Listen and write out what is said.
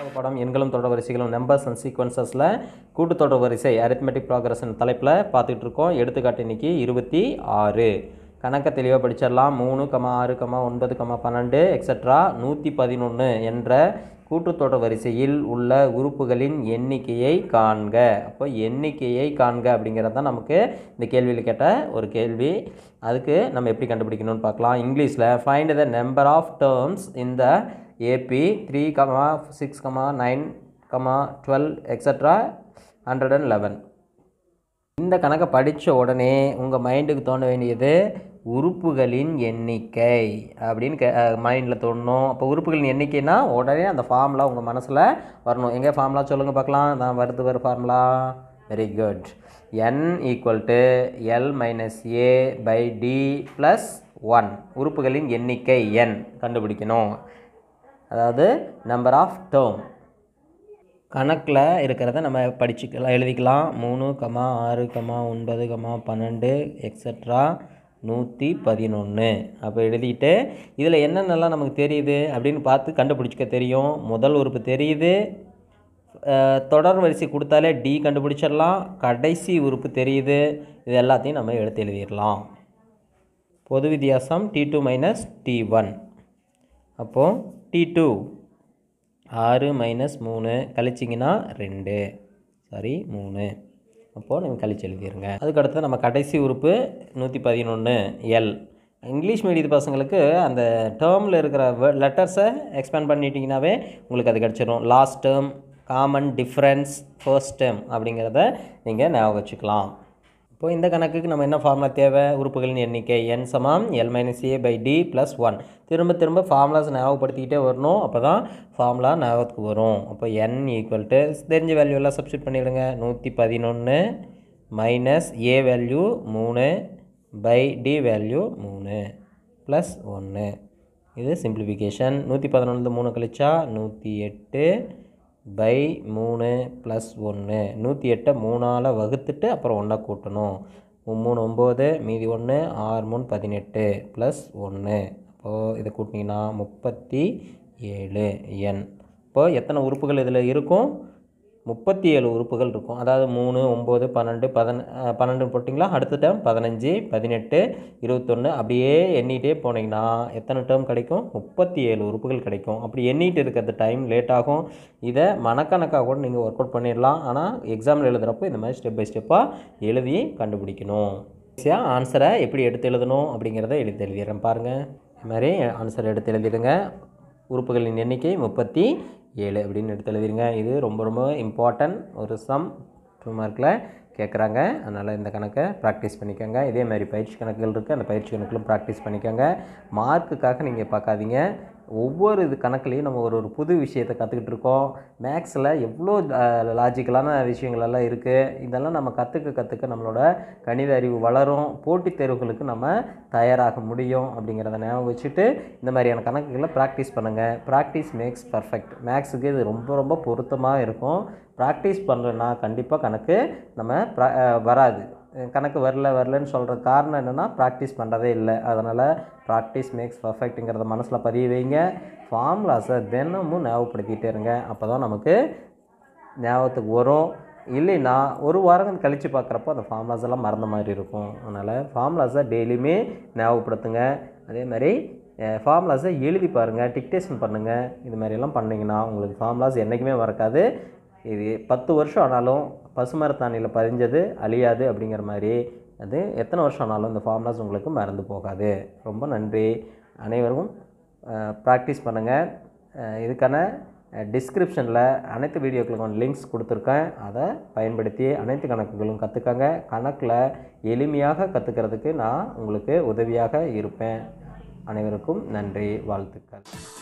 ரெண்டாவது படம் எண்களும் தொடர் வரிசைகளும் நம்பர்ஸ் அண்ட் சீக்வன்சஸில் கூட்டுத்தொடர் வரிசை அரித்மெட்டிக் ப்ராக்ரஸ் தலைப்பில் பார்த்துட்டு இருக்கோம் எடுத்துக்காட்டு இன்னைக்கு இருபத்தி ஆறு கணக்கை தெளிவாக படிச்சிடலாம் மூணு கமா ஆறு கமா ஒன்பது கமா பன்னெண்டு எக்ஸட்ரா நூற்றி பதினொன்று என்ற கூட்டுத்தொடர் வரிசையில் உள்ள உறுப்புகளின் எண்ணிக்கையை காண்க அப்போ எண்ணிக்கையை காண்க அப்படிங்கிறது தான் நமக்கு இந்த கேள்வியில் கேட்ட ஒரு கேள்வி அதுக்கு நம்ம எப்படி கண்டுபிடிக்கணும்னு பார்க்கலாம் இங்கிலீஷில் find the number of terms இந்த AP three comma six comma nine comma twelve extra hundred and eleven இந்த கணக்கை படித்த உடனே உங்கள் மைண்டுக்கு தோண வேண்டியது உறுப்புகளின் எண்ணிக்கை அப்படின்னு கே மைண்டில் தோணும் அப்போ உறுப்புகளின் எண்ணிக்கைன்னா உடனே அந்த ஃபார்முலா உங்கள் மனசில் வரணும் எங்கே ஃபார்முலா சொல்லுங்கள் பார்க்கலாம் நான் வருது வர formula very good n equal to l minus a by d plus one உறுப்புகளின் எண்ணிக்கை என் கண்டுபிடிக்கணும் அதாவது நம்பர் ஆஃப் டேர்ம் கணக்கில் இருக்கிறத நம்ம படிச்சுக்கலாம் எழுதிக்கலாம் மூணு கமா ஆறு கமா ஒன்பது கமா பன்னெண்டு எக்ஸட்ரா நூற்றி பதினொன்று அப்போ எழுதிட்டு இதில் என்னென்னலாம் நமக்கு தெரியுது அப்படின்னு பார்த்து கண்டுபிடிச்சிக்க தெரியும் முதல் உறுப்பு தெரியுது தொடர் வரிசை கொடுத்தாலே டி கண்டுபிடிச்சிடலாம் கடைசி உறுப்பு தெரியுது இது எல்லாத்தையும் நம்ம எடுத்து எழுதிடலாம் பொது வித்தியாசம் t two minus t one அப்போது டி டூ ஆறு மைனஸ் மூணு கழிச்சிங்கன்னா ரெண்டு சாரி மூணு அப்போது நீங்கள் கழிச்சு எழுதிடுங்க அதுக்கடுத்து நம்ம கடைசி உறுப்பு நூற்றி பதினொன்று எல் இங்கிலீஷ் மீடியத்து பசங்களுக்கு அந்த டேர்மில் இருக்கிற லெட்டர்ஸை எக்ஸ்பேண்ட் பண்ணிட்டீங்கன்னாவே உங்களுக்கு அது கிடச்சிடும் last term common difference first term அப்படிங்கிறத நீங்கள் ஞாபகம் வச்சுக்கலாம் இப்போ இந்த கணக்குக்கு நம்ம என்ன ஃபார்முலா தேவை உறுப்புகளின் எண்ணிக்கை என் சமம் l minus a by d plus one திரும்ப திரும்ப ஃபார்முலாஸ் ஞாபகப்படுத்திக்கிட்டே வரணும் அப்போ தான் ஃபார்முலா ஞாபகத்துக்கு வரும் அப்போ என் ஈக்குவல் டு தெரிஞ்ச வேல்யூலாம் சப்ஸ்டியூட் பண்ணிவிடுங்க நூற்றி பதினொன்று மைனஸ் ஏ வேல்யூ மூணு பை டி வேல்யூ மூணு ப்ளஸ் ஒன்று இது சிம்பிளிஃபிகேஷன் நூற்றி பதினொன்று மூணு கழிச்சா நூற்றி எட்டு பை மூணு ப்ளஸ் ஒன்று நூற்றி எட்டை மூணால் வகுத்துட்டு அப்புறம் ஒன்றை கூட்டணும் மூணு ஒம்பது மீதி ஒன்று ஆறு மூணு பதினெட்டு ப்ளஸ் ஒன்று அப்போது இதை கூட்டினீங்கன்னா முப்பத்தி ஏழு என் இப்போது எத்தனை உறுப்புகள் இதில் இருக்கும் முப்பத்தி ஏழு உறுப்புகள் இருக்கும் அதாவது மூணு ஒம்பது பன்னெண்டு பதன பன்னெண்டு போட்டிங்களா அடுத்த டேர்ம் பதினஞ்சு பதினெட்டு இருபத்தொன்று அப்படியே எண்ணிகிட்டே போனீங்கன்னா எத்தனை டேர்ம் கிடைக்கும் முப்பத்தி ஏழு உறுப்புகள் கிடைக்கும் அப்படி எண்ணிகிட்டு இருக்கிறது டைம் லேட் ஆகும் இதை மனக்கணக்காக கூட நீங்கள் ஒர்க் அவுட் பண்ணிடலாம் ஆனால் எக்ஸாமில் எழுதுகிறப்போ இந்த மாதிரி ஸ்டெப் பை ஸ்டெப்பாக எழுதி கண்டுபிடிக்கணும் ஈஸியாக ஆன்சரை எப்படி எடுத்து எழுதணும் அப்படிங்கிறத எழுதி எழுதிடுறேன் பாருங்கள் இது மாதிரி ஆன்சரை எடுத்து எழுதிடுங்க உறுப்புகளின் எண்ணிக்கை முப்பத்தி ஏழு அப்படின்னு எடுத்து எழுதிருங்க இது ரொம்ப ரொம்ப இம்பார்ட்டன்ட் ஒரு சம் டூ மார்க்கில் கேட்குறாங்க அதனால் இந்த கணக்கை ப்ராக்டிஸ் பண்ணிக்கோங்க இதே மாதிரி பயிற்சி கணக்குகள் இருக்குது அந்த பயிற்சி கணக்கிலும் ப்ராக்டிஸ் பண்ணிக்கோங்க மார்க்குக்காக நீங்கள் பார்க்காதீங்க ஒவ்வொரு இது கணக்குலேயும் நம்ம ஒரு ஒரு புது விஷயத்தை கற்றுக்கிட்டு இருக்கோம் மேக்ஸில் எவ்வளோ லாஜிக்கலான விஷயங்களெல்லாம் இருக்குது இதெல்லாம் நம்ம கற்றுக்க கற்றுக்க நம்மளோட கணித அறிவு வளரும் போட்டித் தேர்வுகளுக்கு நம்ம தயாராக முடியும் அப்படிங்கிறத ஞாபகம் வச்சுட்டு இந்த மாதிரியான கணக்குகளை ப்ராக்டிஸ் பண்ணுங்கள் ப்ராக்டிஸ் மேக்ஸ் பர்ஃபெக்ட் மேக்ஸுக்கு இது ரொம்ப ரொம்ப பொருத்தமாக இருக்கும் ப்ராக்டிஸ் பண்ணுறேன்னா கண்டிப்பாக கணக்கு நம்ம வராது கணக்கு வரல வரலன்னு சொல்கிற காரணம் என்னென்னா ப்ராக்டிஸ் பண்ணுறதே இல்லை அதனால் ப்ராக்டிஸ் மேக்ஸ் பர்ஃபெக்ட்டுங்கிறத மனசில் பதிய வைங்க ஃபார்முலாஸை தினமும் ஞாபகப்படுத்திகிட்டே இருங்க அப்போ தான் நமக்கு ஞாபகத்துக்கு வரும் இல்லைன்னா ஒரு வாரம் கழித்து பார்க்குறப்போ அந்த ஃபார்முலாஸ் எல்லாம் மறந்த மாதிரி இருக்கும் அதனால் ஃபார்முலாஸை டெய்லியுமே ஞாபகப்படுத்துங்க அதே மாதிரி ஃபார்முலாஸை எழுதி பாருங்கள் டிக்டேஷன் பண்ணுங்கள் இது மாதிரிலாம் பண்ணிங்கன்னா உங்களுக்கு ஃபார்முலாஸ் என்றைக்குமே மறக்காது இது பத்து வருஷம் ஆனாலும் பசுமரத்தாணியில் பதிஞ்சது அழியாது அப்படிங்கிற மாதிரி அது எத்தனை வருஷம் ஆனாலும் இந்த ஃபார்முலாஸ் உங்களுக்கு மறந்து போகாது ரொம்ப நன்றி அனைவரும் ப்ராக்டிஸ் பண்ணுங்கள் இதுக்கான டிஸ்கிரிப்ஷனில் அனைத்து வீடியோக்களுக்கும் லிங்க்ஸ் கொடுத்துருக்கேன் அதை பயன்படுத்தி அனைத்து கணக்குகளும் கற்றுக்கங்க கணக்கில் எளிமையாக கற்றுக்கிறதுக்கு நான் உங்களுக்கு உதவியாக இருப்பேன் அனைவருக்கும் நன்றி வாழ்த்துக்கள்